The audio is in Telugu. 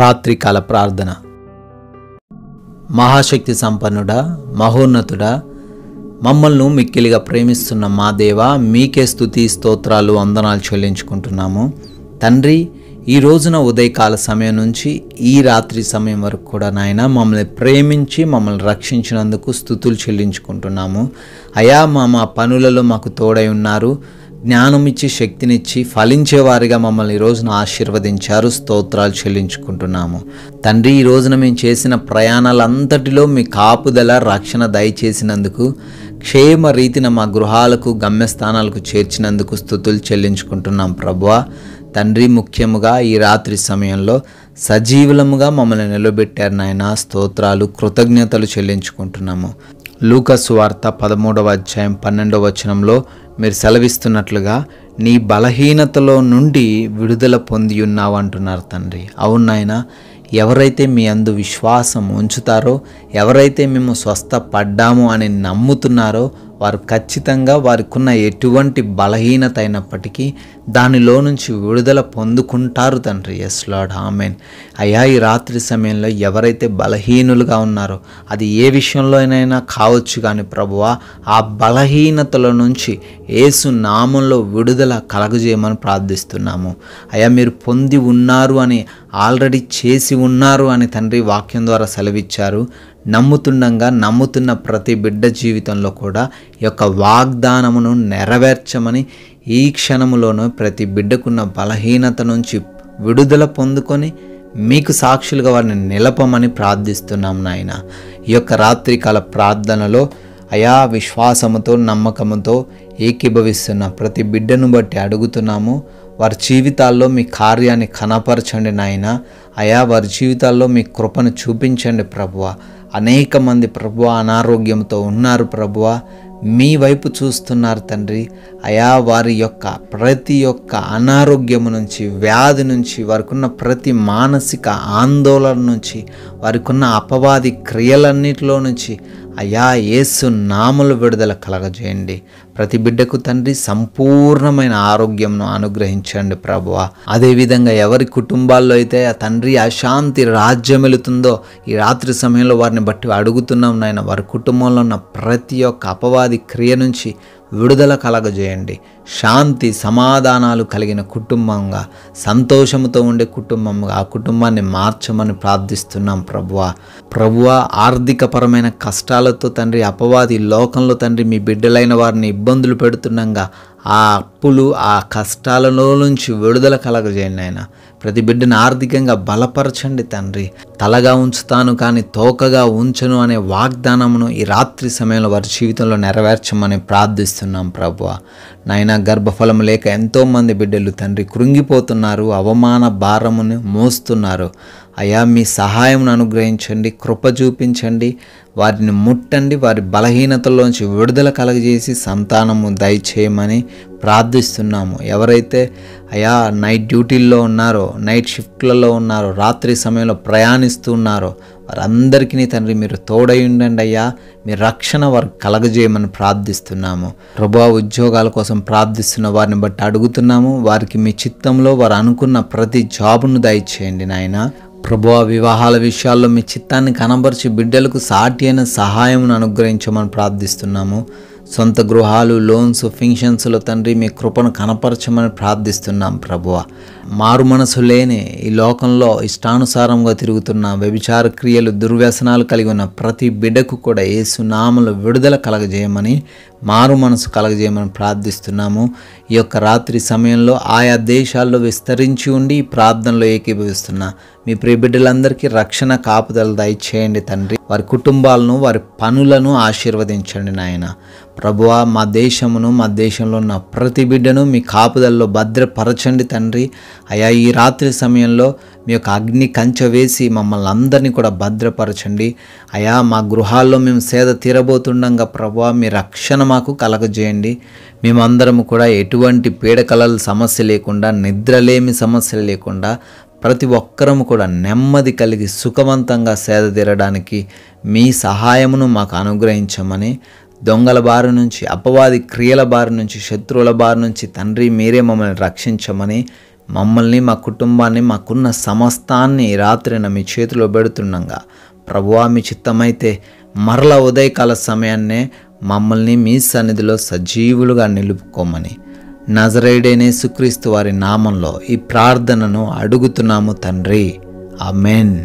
రాత్రికాల ప్రార్థన మహాశక్తి సంపన్నుడా మహోన్నతుడా మమ్మల్ని మిక్కిలిగా ప్రేమిస్తున్న మా దేవ మీకే స్థుతి స్తోత్రాలు వందనాలు చెల్లించుకుంటున్నాము తండ్రి ఈ రోజున ఉదయకాల సమయం నుంచి ఈ రాత్రి సమయం వరకు కూడా నాయన మమ్మల్ని ప్రేమించి మమ్మల్ని రక్షించినందుకు స్థుతులు చెల్లించుకుంటున్నాము అయా మా మా పనులలో మాకు తోడై ఉన్నారు జ్ఞానం ఇచ్చి శక్తినిచ్చి ఫలించేవారిగా మమ్మల్ని ఈ రోజున ఆశీర్వదించారు స్తోత్రాలు చెల్లించుకుంటున్నాము తండ్రి ఈ రోజున మేము చేసిన ప్రయాణాలంతటిలో మీ కాపుదల రక్షణ దయచేసినందుకు క్షేమ రీతిన మా గృహాలకు గమ్యస్థానాలకు చేర్చినందుకు స్థుతులు చెల్లించుకుంటున్నాం ప్రభువ తండ్రి ముఖ్యముగా ఈ రాత్రి సమయంలో సజీవులముగా మమ్మల్ని నిలబెట్టారు నాయన స్తోత్రాలు కృతజ్ఞతలు చెల్లించుకుంటున్నాము లూకస్ వార్త పదమూడవ అధ్యాయం పన్నెండవ వచనంలో మీరు సెలవిస్తున్నట్లుగా నీ బలహీనతలో నుండి విడుదల పొంది ఉన్నావు అంటున్నారు తండ్రి అవునాయన ఎవరైతే మీ అందు విశ్వాసం ఉంచుతారో ఎవరైతే మేము స్వస్థపడ్డాము అని నమ్ముతున్నారో వారు ఖచ్చితంగా వారికున్న ఎటువంటి బలహీనత అయినప్పటికీ దానిలో నుంచి విడుదల పొందుకుంటారు తండ్రి ఎస్ లాడ్ ఆమెన్ అయ్యా ఈ రాత్రి సమయంలో ఎవరైతే బలహీనులుగా ఉన్నారో అది ఏ విషయంలో అయినా కావచ్చు కానీ ప్రభువా ఆ బలహీనతల నుంచి ఏసు నామంలో విడుదల కలగజేయమని ప్రార్థిస్తున్నాము అయ్యా మీరు పొంది ఉన్నారు అని ఆల్రెడీ చేసి ఉన్నారు అని తండ్రి వాక్యం ద్వారా సెలవిచ్చారు నమ్ముతుండగా నమ్ముతున్న ప్రతి బిడ్డ జీవితంలో కూడా ఈ యొక్క వాగ్దానమును నెరవేర్చమని ఈ క్షణములోనూ ప్రతి బిడ్డకున్న బలహీనత నుంచి విడుదల పొందుకొని మీకు సాక్షులుగా వారిని నిలపమని ప్రార్థిస్తున్నాం నాయన ఈ యొక్క రాత్రికాల ప్రార్థనలో అయా విశ్వాసముతో నమ్మకముతో ఏకీభవిస్తున్న ప్రతి బిడ్డను బట్టి అడుగుతున్నాము వారి జీవితాల్లో మీ కార్యాన్ని కనపరచండి నాయన అయా వారి జీవితాల్లో మీ కృపను చూపించండి ప్రభువా అనేక మంది ప్రభు అనారోగ్యంతో ఉన్నారు ప్రభువ మీ వైపు చూస్తున్నారు తండ్రి అయా వారి యొక్క ప్రతి యొక్క అనారోగ్యము నుంచి వ్యాధి నుంచి వారికున్న ప్రతి మానసిక ఆందోళన నుంచి వారికున్న అపవాది క్రియలన్నిటిలో నుంచి అయా యేసు నామలు విడుదల కలగజేయండి ప్రతి బిడ్డకు తండ్రి సంపూర్ణమైన ఆరోగ్యంను అనుగ్రహించండి ప్రభువ అదేవిధంగా ఎవరి కుటుంబాల్లో అయితే ఆ తండ్రి అశాంతి రాజ్యం వెళుతుందో ఈ రాత్రి సమయంలో వారిని బట్టి అడుగుతున్నాం నాయన వారి కుటుంబంలో ఉన్న ప్రతి ఒక్క అపవాది క్రియ నుంచి విడుదల కలగజేయండి శాంతి సమాధానాలు కలిగిన కుటుంబంగా సంతోషంతో ఉండే కుటుంబంగా ఆ కుటుంబాన్ని మార్చమని ప్రార్థిస్తున్నాం ప్రభువ ప్రభువ ఆర్థికపరమైన కష్టాలతో తండ్రి అపవాది లోకంలో తండ్రి మీ బిడ్డలైన వారిని ఇబ్బందులు పెడుతుండగా ఆ అప్పులు ఆ కష్టాలలో నుంచి విడుదల కలగజేయండి ఆయన ప్రతి బిడ్డను ఆర్థికంగా బలపరచండి తండ్రి తలగా ఉంచుతాను కానీ తోకగా ఉంచను అనే వాగ్దానమును ఈ రాత్రి సమయంలో వారి జీవితంలో నెరవేర్చమని ప్రార్థిస్తున్నాం ప్రభు నాయన గర్భఫలం లేక ఎంతోమంది బిడ్డలు తండ్రి కృంగిపోతున్నారు అవమాన భారమును మోస్తున్నారు అయా మీ సహాయంను అనుగ్రహించండి కృప చూపించండి వారిని ముట్టండి వారి బలహీనతల్లోంచి విడుదల కలగజేసి సంతానము దయచేయమని ప్రార్థిస్తున్నాము ఎవరైతే అయా నైట్ డ్యూటీల్లో ఉన్నారో నైట్ షిఫ్ట్లలో ఉన్నారో రాత్రి సమయంలో ప్రయాణిస్తున్నారో వారందరికీ తండ్రి మీరు తోడై ఉండండి అయ్యా మీ రక్షణ వారు కలగజేయమని ప్రార్థిస్తున్నాము ప్రభా ఉద్యోగాల కోసం ప్రార్థిస్తున్న వారిని బట్టి అడుగుతున్నాము వారికి మీ చిత్తంలో వారు అనుకున్న ప్రతి జాబును దయచేయండి నాయన ప్రభు వివాహాల విషయాల్లో మీ చిత్తాన్ని కనబరిచి బిడ్డలకు సాటి అయిన సహాయంను అనుగ్రహించమని ప్రార్థిస్తున్నాము సొంత గృహాలు లోన్స్ ఫింక్షన్స్లో తండ్రి మీ కృపను కనపరచమని ప్రార్థిస్తున్నాం ప్రభువ మారు మనసు లేని ఈ లోకంలో ఇష్టానుసారంగా తిరుగుతున్న వ్యభిచార క్రియలు దుర్వ్యసనాలు కలిగి ఉన్న ప్రతి బిడ్డకు కూడా ఏసునామలు విడుదల కలగజేయమని మారు మనసు కలగజేయమని ప్రార్థిస్తున్నాము ఈ యొక్క రాత్రి సమయంలో ఆయా దేశాల్లో విస్తరించి ఉండి ఈ ప్రార్థనలో ఏకీభవిస్తున్నా మీ ప్రియబిడ్డలందరికీ రక్షణ కాపుదలు దయచేయండి తండ్రి వారి కుటుంబాలను వారి పనులను ఆశీర్వదించండి నాయన ప్రభువా మా దేశమును మా దేశంలో ఉన్న ప్రతి బిడ్డను మీ కాపుదల్లో భద్రపరచండి తండ్రి అయా ఈ రాత్రి సమయంలో మీ యొక్క అగ్ని కంచె వేసి మమ్మల్ని అందరినీ కూడా భద్రపరచండి అయా మా గృహాల్లో మేము సేద తీరబోతుండగా ప్రభా మీ రక్షణ మాకు కలగజేయండి మేమందరము కూడా ఎటువంటి పీడకలల సమస్య లేకుండా నిద్రలేమి సమస్య లేకుండా ప్రతి ఒక్కరము కూడా నెమ్మది కలిగి సుఖవంతంగా సేద తీరడానికి మీ సహాయమును మాకు అనుగ్రహించమని దొంగల బారి నుంచి అపవాది క్రియల బారి నుంచి శత్రువుల బారి నుంచి తండ్రి మీరే మమ్మల్ని రక్షించమని మమ్మల్ని మా కుటుంబాన్ని మాకున్న సమస్తాన్ని రాత్రిన మీ చేతిలో పెడుతుండగా ప్రభువా మీ చిత్తమైతే మరల ఉదయకాల సమయాన్నే మమ్మల్ని మీ సన్నిధిలో సజీవులుగా నిలుపుకోమని నజరేడేనే సుక్రీస్తు వారి నామంలో ఈ ప్రార్థనను అడుగుతున్నాము తండ్రి ఆమెన్